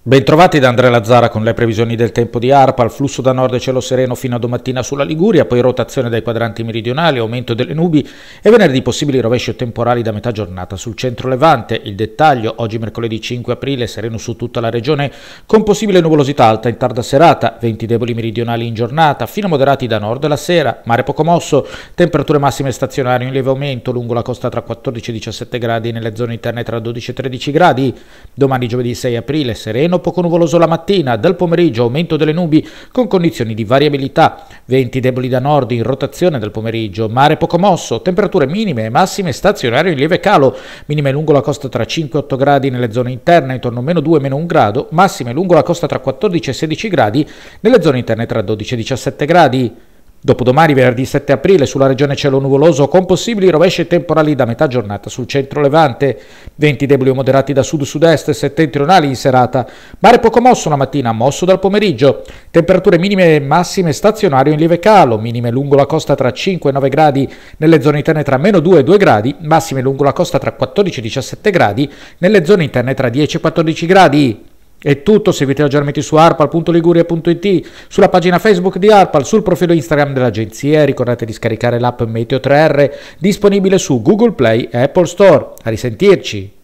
Bentrovati da Andrea Lazzara con le previsioni del tempo di ARPA, il flusso da nord e cielo sereno fino a domattina sulla Liguria, poi rotazione dai quadranti meridionali, aumento delle nubi e venerdì possibili rovesci temporali da metà giornata sul centro levante. Il dettaglio, oggi mercoledì 5 aprile, sereno su tutta la regione con possibile nuvolosità alta in tarda serata, venti deboli meridionali in giornata, fino a moderati da nord la sera, mare poco mosso, temperature massime stazionarie in lieve aumento lungo la costa tra 14 e 17 gradi nelle zone interne tra 12 e 13 gradi. Domani giovedì 6 aprile, sereno sereno poco nuvoloso la mattina, dal pomeriggio aumento delle nubi con condizioni di variabilità, venti deboli da nord in rotazione dal pomeriggio, mare poco mosso, temperature minime e massime stazionarie in lieve calo, minime lungo la costa tra 5 e 8 gradi nelle zone interne intorno a meno 2 meno 1 grado, massime lungo la costa tra 14 e 16 gradi nelle zone interne tra 12 e 17 gradi. Dopodomani, venerdì 7 aprile, sulla regione cielo nuvoloso con possibili rovesce temporali da metà giornata sul centro levante, venti deboli o moderati da sud-sud-est e settentrionali in serata, mare poco mosso la mattina, mosso dal pomeriggio, temperature minime e massime stazionario in lieve calo, minime lungo la costa tra 5 e 9 gradi, nelle zone interne tra meno 2 e 2 gradi, massime lungo la costa tra 14 e 17 gradi, nelle zone interne tra 10 e 14 gradi. È tutto, seguite aggiornamenti su arpal.liguria.it, sulla pagina Facebook di Arpal, sul profilo Instagram dell'agenzia e ricordate di scaricare l'app Meteo 3R disponibile su Google Play e Apple Store. A risentirci!